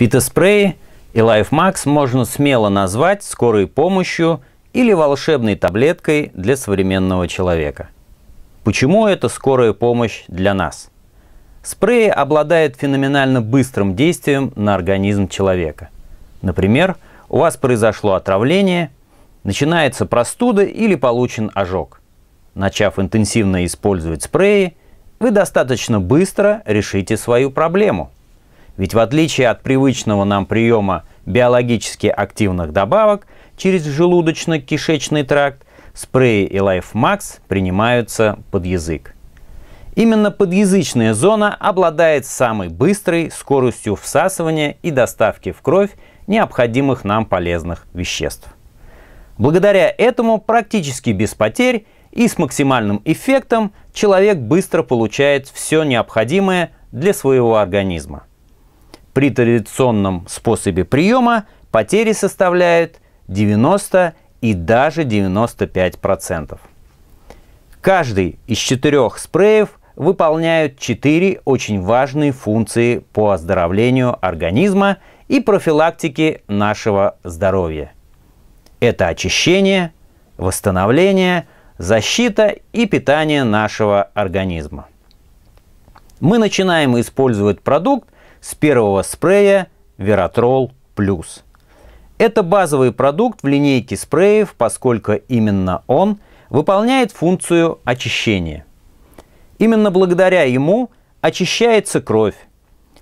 Фитоспреи и LifeMax можно смело назвать скорой помощью или волшебной таблеткой для современного человека. Почему это скорая помощь для нас? Спреи обладают феноменально быстрым действием на организм человека. Например, у вас произошло отравление, начинается простуда или получен ожог. Начав интенсивно использовать спреи, вы достаточно быстро решите свою проблему – ведь в отличие от привычного нам приема биологически активных добавок через желудочно-кишечный тракт, спреи и LifeMax принимаются под язык. Именно подъязычная зона обладает самой быстрой скоростью всасывания и доставки в кровь необходимых нам полезных веществ. Благодаря этому практически без потерь и с максимальным эффектом человек быстро получает все необходимое для своего организма. При традиционном способе приема потери составляют 90 и даже 95%. Каждый из четырех спреев выполняют четыре очень важные функции по оздоровлению организма и профилактике нашего здоровья. Это очищение, восстановление, защита и питание нашего организма. Мы начинаем использовать продукт – с первого спрея Вератрол Плюс. Это базовый продукт в линейке спреев, поскольку именно он выполняет функцию очищения. Именно благодаря ему очищается кровь,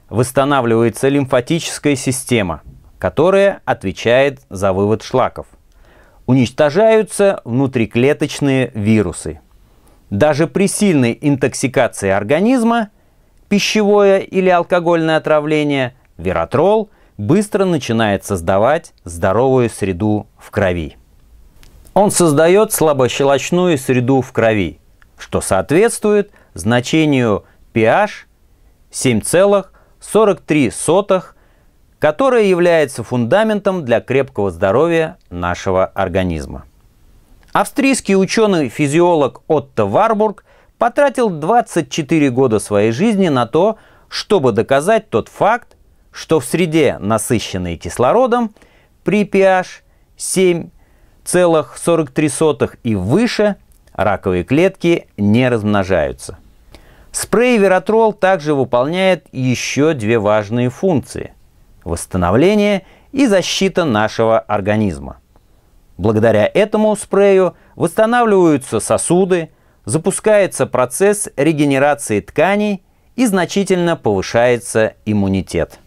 восстанавливается лимфатическая система, которая отвечает за вывод шлаков. Уничтожаются внутриклеточные вирусы. Даже при сильной интоксикации организма – пищевое или алкогольное отравление, веротрол быстро начинает создавать здоровую среду в крови. Он создает слабощелочную среду в крови, что соответствует значению pH 7,43, которое является фундаментом для крепкого здоровья нашего организма. Австрийский ученый-физиолог Отто Варбург потратил 24 года своей жизни на то, чтобы доказать тот факт, что в среде, насыщенной кислородом, при pH 7,43 и выше раковые клетки не размножаются. Спрей Вератрол также выполняет еще две важные функции – восстановление и защита нашего организма. Благодаря этому спрею восстанавливаются сосуды, запускается процесс регенерации тканей и значительно повышается иммунитет.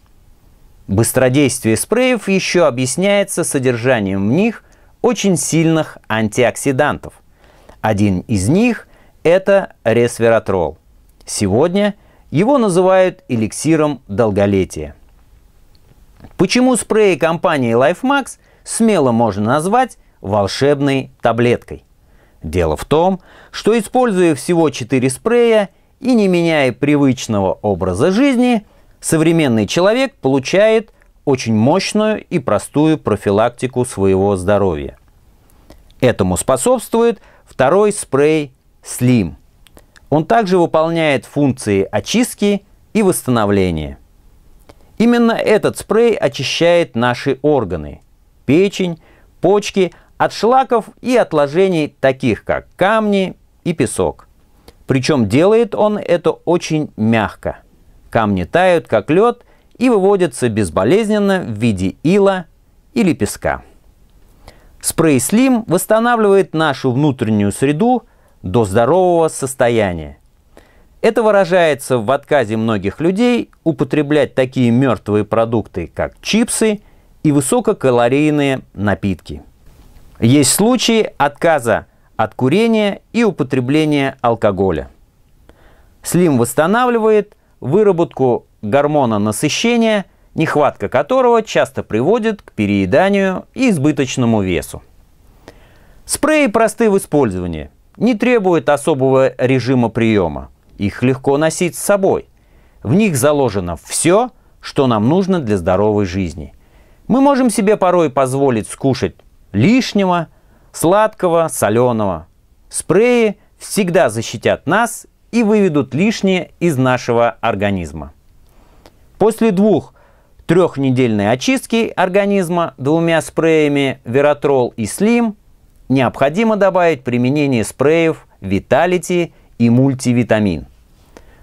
Быстродействие спреев еще объясняется содержанием в них очень сильных антиоксидантов. Один из них – это ресвератрол. Сегодня его называют эликсиром долголетия. Почему спреи компании LifeMax смело можно назвать волшебной таблеткой – Дело в том, что используя всего 4 спрея и не меняя привычного образа жизни, современный человек получает очень мощную и простую профилактику своего здоровья. Этому способствует второй спрей Slim. Он также выполняет функции очистки и восстановления. Именно этот спрей очищает наши органы – печень, почки от шлаков и отложений, таких как камни и песок. Причем делает он это очень мягко. Камни тают, как лед, и выводятся безболезненно в виде ила или песка. Спрей Слим восстанавливает нашу внутреннюю среду до здорового состояния. Это выражается в отказе многих людей употреблять такие мертвые продукты, как чипсы и высококалорийные напитки. Есть случаи отказа от курения и употребления алкоголя. Слим восстанавливает выработку гормона насыщения, нехватка которого часто приводит к перееданию и избыточному весу. Спреи просты в использовании, не требуют особого режима приема. Их легко носить с собой. В них заложено все, что нам нужно для здоровой жизни. Мы можем себе порой позволить скушать лишнего, сладкого, соленого. Спреи всегда защитят нас и выведут лишнее из нашего организма. После двух трехнедельной очистки организма двумя спреями Вератрол и Слим необходимо добавить применение спреев Vitality и мультивитамин.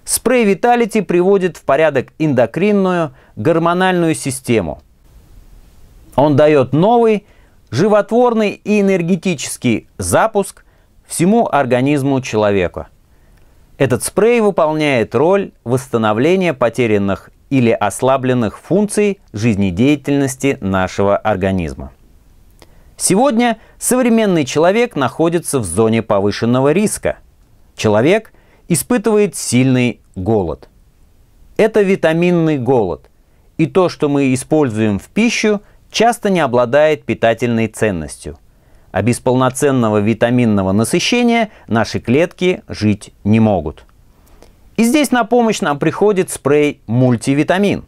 Спрей Vitality приводит в порядок эндокринную гормональную систему. Он дает новый животворный и энергетический запуск всему организму человека. Этот спрей выполняет роль восстановления потерянных или ослабленных функций жизнедеятельности нашего организма. Сегодня современный человек находится в зоне повышенного риска. Человек испытывает сильный голод. Это витаминный голод. И то, что мы используем в пищу, часто не обладает питательной ценностью. А без полноценного витаминного насыщения наши клетки жить не могут. И здесь на помощь нам приходит спрей мультивитамин.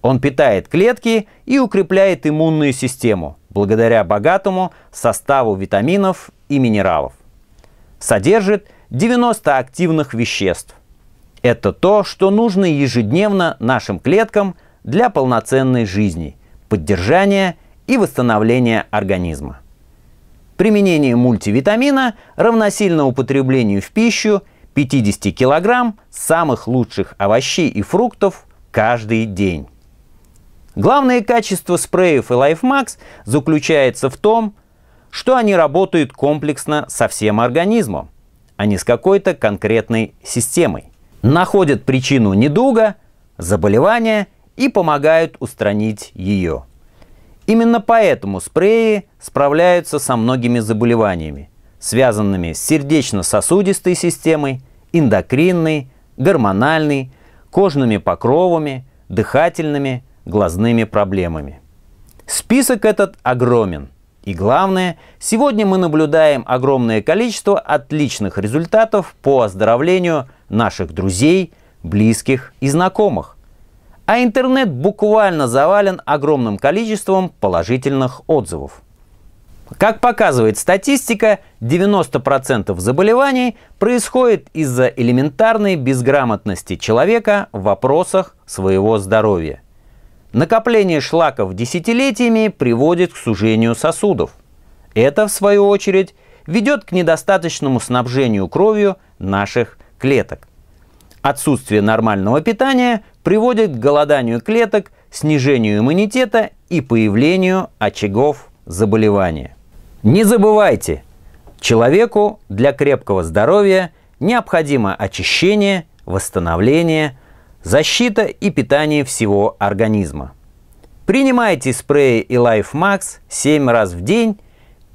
Он питает клетки и укрепляет иммунную систему благодаря богатому составу витаминов и минералов. Содержит 90 активных веществ. Это то, что нужно ежедневно нашим клеткам для полноценной жизни – поддержания и восстановления организма. Применение мультивитамина равносильно употреблению в пищу 50 кг самых лучших овощей и фруктов каждый день. Главное качество спреев и LifeMax заключается в том, что они работают комплексно со всем организмом, а не с какой-то конкретной системой. Находят причину недуга, заболевания – и помогают устранить ее. Именно поэтому спреи справляются со многими заболеваниями, связанными с сердечно-сосудистой системой, эндокринной, гормональной, кожными покровами, дыхательными, глазными проблемами. Список этот огромен. И главное, сегодня мы наблюдаем огромное количество отличных результатов по оздоровлению наших друзей, близких и знакомых – а интернет буквально завален огромным количеством положительных отзывов. Как показывает статистика, 90% заболеваний происходит из-за элементарной безграмотности человека в вопросах своего здоровья. Накопление шлаков десятилетиями приводит к сужению сосудов. Это, в свою очередь, ведет к недостаточному снабжению кровью наших клеток. Отсутствие нормального питания приводит к голоданию клеток, снижению иммунитета и появлению очагов заболевания. Не забывайте, человеку для крепкого здоровья необходимо очищение, восстановление, защита и питание всего организма. Принимайте спреи и Life Max 7 раз в день,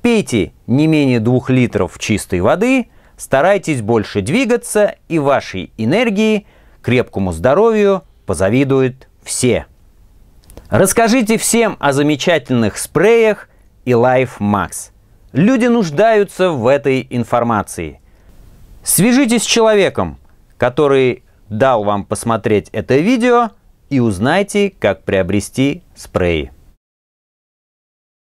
пейте не менее 2 литров чистой воды, старайтесь больше двигаться и вашей энергии, крепкому здоровью позавидуют все. Расскажите всем о замечательных спреях и Life Max. Люди нуждаются в этой информации. Свяжитесь с человеком, который дал вам посмотреть это видео и узнайте, как приобрести спреи.